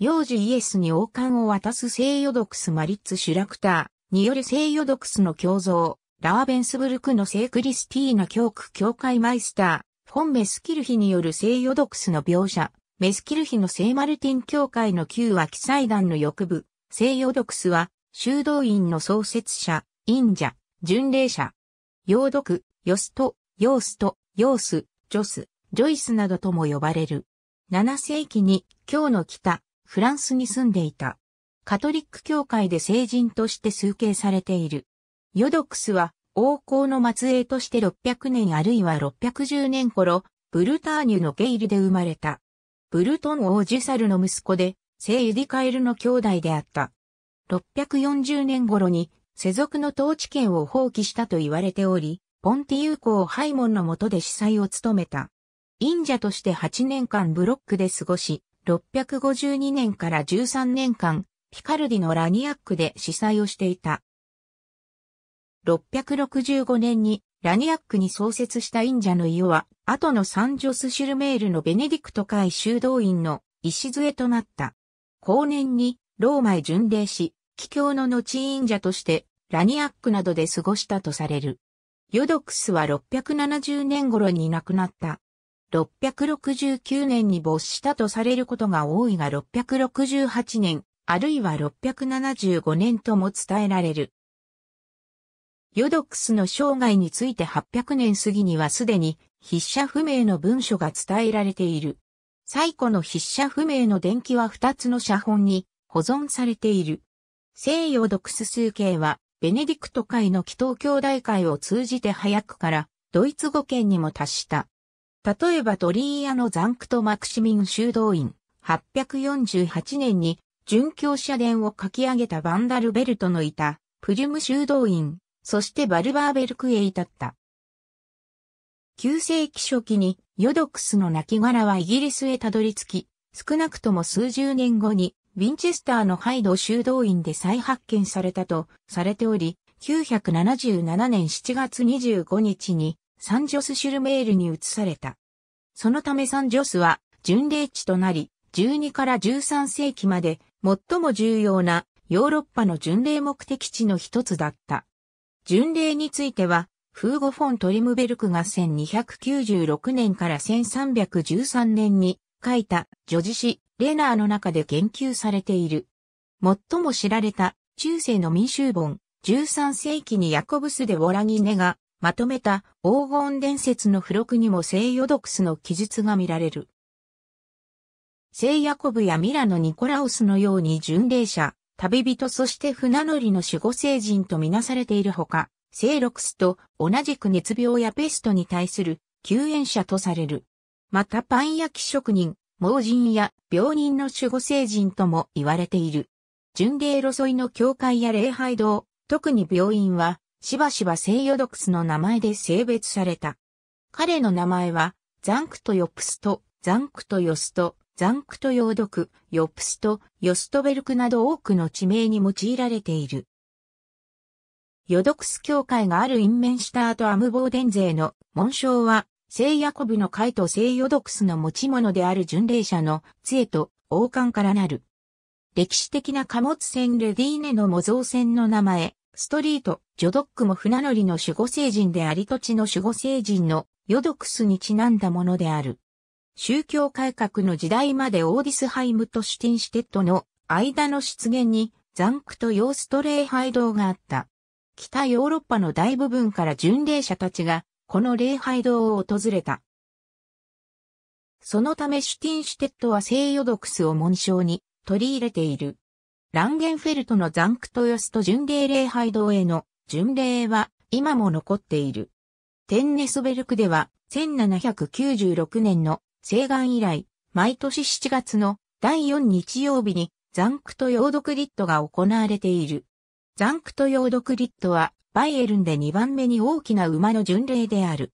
幼児イエスに王冠を渡す聖ヨドクス・マリッツ・シュラクターによる聖ヨドクスの教像、ラーベンスブルクの聖クリスティーナ教区教会マイスター、フォン・メスキルヒによる聖ヨドクスの描写、メスキルヒの聖マルティン教会の旧脇記祭壇の翼部、聖ヨドクスは、修道院の創設者、忍者、巡礼者、陽毒、ヨスト、ヨースト、ヨース、ジョス、ジョイスなどとも呼ばれる。7世紀に、今日の北、フランスに住んでいた。カトリック教会で聖人として崇敬されている。ヨドクスは王侯の末裔として600年あるいは610年頃、ブルターニュのゲイルで生まれた。ブルトン王ジュサルの息子で、聖ユディカエルの兄弟であった。640年頃に世俗の統治権を放棄したと言われており、ポンティユ公ハイモンの下で司祭を務めた。忍者として8年間ブロックで過ごし、652年から13年間、ピカルディのラニアックで司祭をしていた。665年にラニアックに創設したインジャの家は、後のサンジョスシュルメールのベネディクト会修道院の礎となった。後年にローマへ巡礼し、帰郷の後インジャとしてラニアックなどで過ごしたとされる。ヨドクスは670年頃に亡くなった。669年に没したとされることが多いが668年、あるいは675年とも伝えられる。ヨドックスの生涯について800年過ぎにはすでに筆者不明の文書が伝えられている。最古の筆者不明の伝記は2つの写本に保存されている。西洋ドクス数形は、ベネディクト会の祈祷兄弟会を通じて早くから、ドイツ語圏にも達した。例えばリーヤのザンクト・マクシミン修道院、848年に、殉教社殿を書き上げたバンダルベルトのいた、プリュム修道院、そしてバルバーベルクへ至った。旧世紀初期に、ヨドクスの亡骸はイギリスへたどり着き、少なくとも数十年後に、ウィンチェスターのハイド修道院で再発見されたとされており、977年7月25日にサンジョスシュルメールに移された。そのためサンジョスは巡礼地となり、12から13世紀まで最も重要なヨーロッパの巡礼目的地の一つだった。巡礼については、フーゴ・フォン・トリムベルクが1296年から1313年に書いた女子誌レナーの中で言及されている。最も知られた中世の民衆本13世紀にヤコブス・でウォラギネがまとめた黄金伝説の付録にも聖ヨドクスの記述が見られる。聖ヤコブやミラノニコラウスのように巡礼者、旅人そして船乗りの守護聖人とみなされているほか、聖ロクスと同じく熱病やペストに対する救援者とされる。またパン焼き職人、盲人や病人の守護聖人とも言われている。巡礼路沿いの教会や礼拝堂、特に病院はしばしば聖ヨドクスの名前で性別された。彼の名前は、ザンクトヨプスト、ザンクトヨスト、ザンクトヨードク、ヨプスト、ヨストベルクなど多くの地名に用いられている。ヨドクス教会があるインメンシュターとアムボーデン勢の紋章は、聖ヤコブの会と聖ヨドクスの持ち物である巡礼者の杖と王冠からなる。歴史的な貨物船レディーネの模造船の名前、ストリート、ジョドックも船乗りの守護聖人であり土地の守護聖人のヨドクスにちなんだものである。宗教改革の時代までオーディスハイムとシュティンシュテッドの間の湿原にザンクとヨーストレ拝堂があった。北ヨーロッパの大部分から巡礼者たちがこの礼拝堂を訪れた。そのためシュティンシュテッドは聖ヨドクスを紋章に取り入れている。ランゲンフェルトのザンクトヨスト巡礼礼拝堂への巡礼は今も残っている。テンネスベルクでは1796年の西岸以来、毎年7月の第4日曜日にザンクトヨードクリットが行われている。ザンクトヨードクリットはバイエルンで2番目に大きな馬の巡礼である。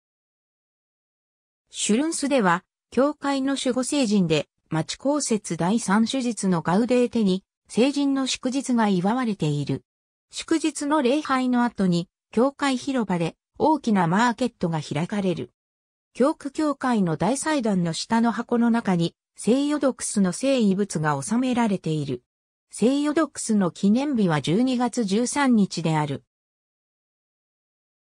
シュルンスでは、教会の守護聖人で、町公設第三手術のガウデーテに、成人の祝日が祝われている。祝日の礼拝の後に、教会広場で大きなマーケットが開かれる。教区教会の大祭壇の下の箱の中に、聖ヨドクスの聖遺物が収められている。聖ヨドクスの記念日は12月13日である。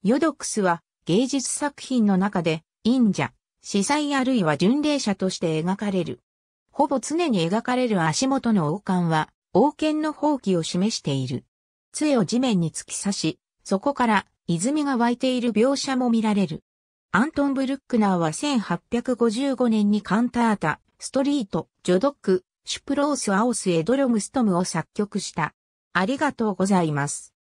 ヨドクスは芸術作品の中で、忍者、司祭あるいは巡礼者として描かれる。ほぼ常に描かれる足元の王冠は、王権の放棄を示している。杖を地面に突き刺し、そこから泉が湧いている描写も見られる。アントン・ブルックナーは1855年にカンタータ、ストリート、ジョドック、シュプロース・アオス・エドロムストムを作曲した。ありがとうございます。